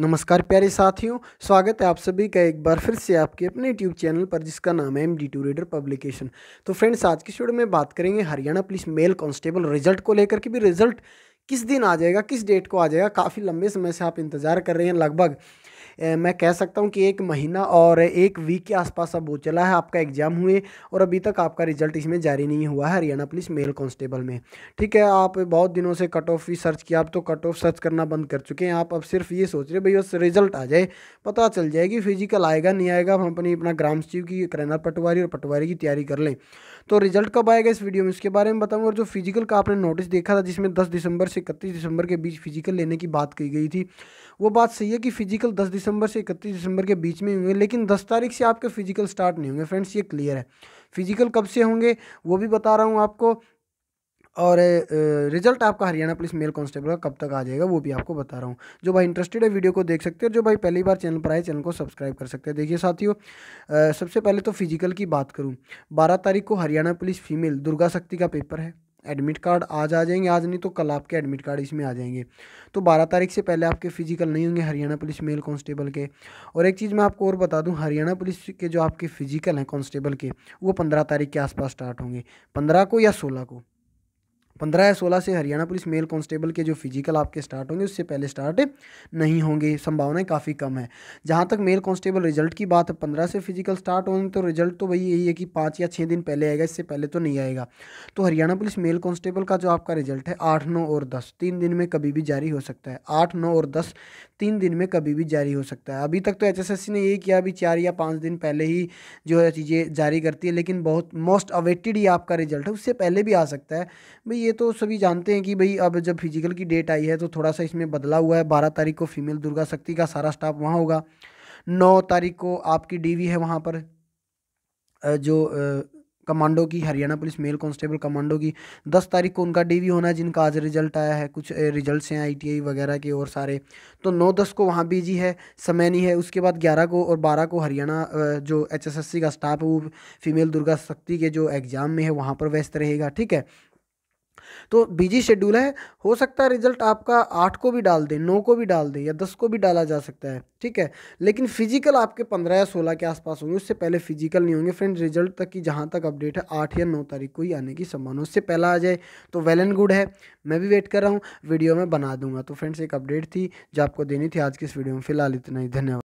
नमस्कार प्यारे साथियों स्वागत है आप सभी का एक बार फिर से आपके अपने यूट्यूब चैनल पर जिसका नाम है M D two reader publication तो फ्रेंड्स आज की वीडियो में बात करेंगे Haryana police male constable result को लेकर के भी रिजल्ट किस दिन आ जाएगा किस डेट को आ जाएगा काफ़ी लंबे समय से आप इंतज़ार कर रहे हैं लगभग मैं कह सकता हूँ कि एक महीना और एक वीक के आसपास अब वो चला है आपका एग्ज़ाम हुए और अभी तक आपका रिजल्ट इसमें जारी नहीं हुआ है हरियाणा पुलिस मेल कॉन्स्टेबल में ठीक है आप बहुत दिनों से कट ऑफ भी सर्च किया आप तो कट ऑफ सर्च करना बंद कर चुके हैं आप अब सिर्फ ये सोच रहे भाई बस रिजल्ट आ जाए पता चल जाएगी फिजिकल आएगा नहीं आएगा हम अपनी अपना ग्राम सचिव की करैना पटवारी और पटवारी की तैयारी कर लें तो रिजल्ट कब आएगा इस वीडियो में इसके बारे में बताऊँगा और जो फिजिकल का आपने नोटिस देखा था जिसमें दस दिसंबर से इकतीस दिसंबर के बीच फिजिकल लेने की बात की गई थी वो बात सही है कि फिजिकल दस दिसंबर से इकतीस दिसंबर के बीच में होंगे लेकिन दस तारीख से आपके फिजिकल स्टार्ट नहीं होंगे फ्रेंड्स ये क्लियर है फिजिकल कब से होंगे वो भी बता रहा हूँ आपको और रिजल्ट आपका हरियाणा पुलिस मेल कांस्टेबल का कब तक आ जाएगा वो भी आपको बता रहा हूँ जो भाई इंटरेस्टेड है वीडियो को देख सकते हैं जो भाई पहली बार चैनल पर आए चैनल को सब्सक्राइब कर सकते हैं देखिए साथियों सबसे पहले तो फिजिकल की बात करूँ बारह तारीख को हरियाणा पुलिस फीमेल दुर्गा शक्ति का पेपर है एडमिट कार्ड आज आ जाएंगे आज नहीं तो कल आपके एडमिट कार्ड इसमें आ जाएंगे तो बारह तारीख से पहले आपके फिजिकल नहीं होंगे हरियाणा पुलिस मेल कांस्टेबल के और एक चीज़ मैं आपको और बता दूं हरियाणा पुलिस के जो आपके फिजिकल हैं कांस्टेबल के वो पंद्रह तारीख के आसपास स्टार्ट होंगे पंद्रह को या सोलह को पंद्रह या सोलह से हरियाणा पुलिस मेल कांस्टेबल के जो फिजिकल आपके स्टार्ट होंगे उससे पहले स्टार्ट नहीं होंगे संभावनाएं काफ़ी कम है जहां तक मेल कांस्टेबल रिजल्ट की बात है पंद्रह से फिजिकल स्टार्ट होंगे तो रिजल्ट तो वही यही है कि पाँच या छः दिन पहले आएगा इससे पहले तो नहीं आएगा तो हरियाणा पुलिस मेल कांस्टेबल का जो आपका रिजल्ट है आठ नौ और दस तीन दिन में कभी भी जारी हो सकता है आठ नौ और दस तीन दिन में कभी भी जारी हो सकता है अभी तक तो एच ने यही किया अभी चार या पाँच दिन पहले ही जो है चीज़ें जारी करती है लेकिन बहुत मोस्ट अवेटेड ही आपका रिजल्ट है उससे पहले भी आ सकता है भाई ये तो सभी जानते हैं कि भाई अब जब फिजिकल की डेट आई है तो थोड़ा सा इसमें बदलाव हुआ है बारह तारीख को फीमेल दुर्गा शक्ति का सारा स्टाफ वहाँ होगा नौ तारीख को आपकी डीवी है वहाँ पर जो कमांडो की Haryana police male constable commando की दस तारीख को उनका डीवी होना है जिनका आज रिजल्ट आया है कुछ रिजल्ट्स हैं आईटीआई वगैरह के और सारे तो नौ दस को वहाँ बीजी है समय नहीं है उसके बाद ग्यारह को और बारह को हरियाणा जो एचएसएससी का स्टाफ है वो फीमेल दुर्गा शक्ति के जो एग्ज़ाम में है वहाँ पर व्यस्त रहेगा ठीक है तो बिजी शेड्यूल है हो सकता है रिजल्ट आपका आठ को भी डाल दे नौ को भी डाल दे या दस को भी डाला जा सकता है ठीक है लेकिन फिजिकल आपके पंद्रह या सोलह के आसपास होंगे उससे पहले फिजिकल नहीं होंगे फ्रेंड रिजल्ट तक की जहाँ तक अपडेट है आठ या नौ तारीख को ही आने की संभावना उससे पहला आ जाए तो वेल एंड गुड है मैं भी वेट कर रहा हूँ वीडियो में बना दूंगा तो फ्रेंड्स एक अपडेट थी जो आपको देनी थी आज की इस वीडियो में फिलहाल इतना ही धन्यवाद